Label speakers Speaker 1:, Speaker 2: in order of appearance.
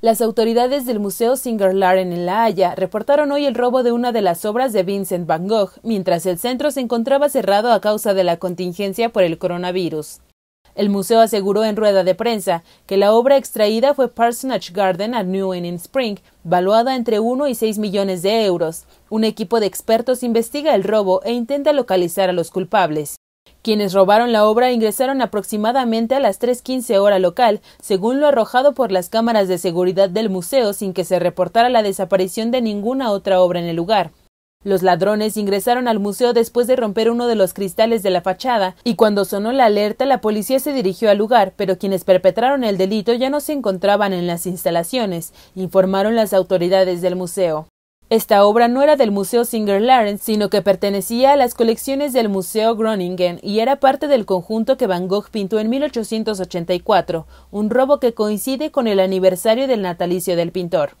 Speaker 1: Las autoridades del Museo Singer-Laren en La Haya reportaron hoy el robo de una de las obras de Vincent van Gogh, mientras el centro se encontraba cerrado a causa de la contingencia por el coronavirus. El museo aseguró en rueda de prensa que la obra extraída fue Parsonage Garden at New Inn Spring, valuada entre 1 y 6 millones de euros. Un equipo de expertos investiga el robo e intenta localizar a los culpables. Quienes robaron la obra ingresaron aproximadamente a las 3.15 hora local, según lo arrojado por las cámaras de seguridad del museo sin que se reportara la desaparición de ninguna otra obra en el lugar. Los ladrones ingresaron al museo después de romper uno de los cristales de la fachada y cuando sonó la alerta la policía se dirigió al lugar, pero quienes perpetraron el delito ya no se encontraban en las instalaciones, informaron las autoridades del museo. Esta obra no era del Museo Singer Lawrence, sino que pertenecía a las colecciones del Museo Groningen y era parte del conjunto que Van Gogh pintó en 1884, un robo que coincide con el aniversario del natalicio del pintor.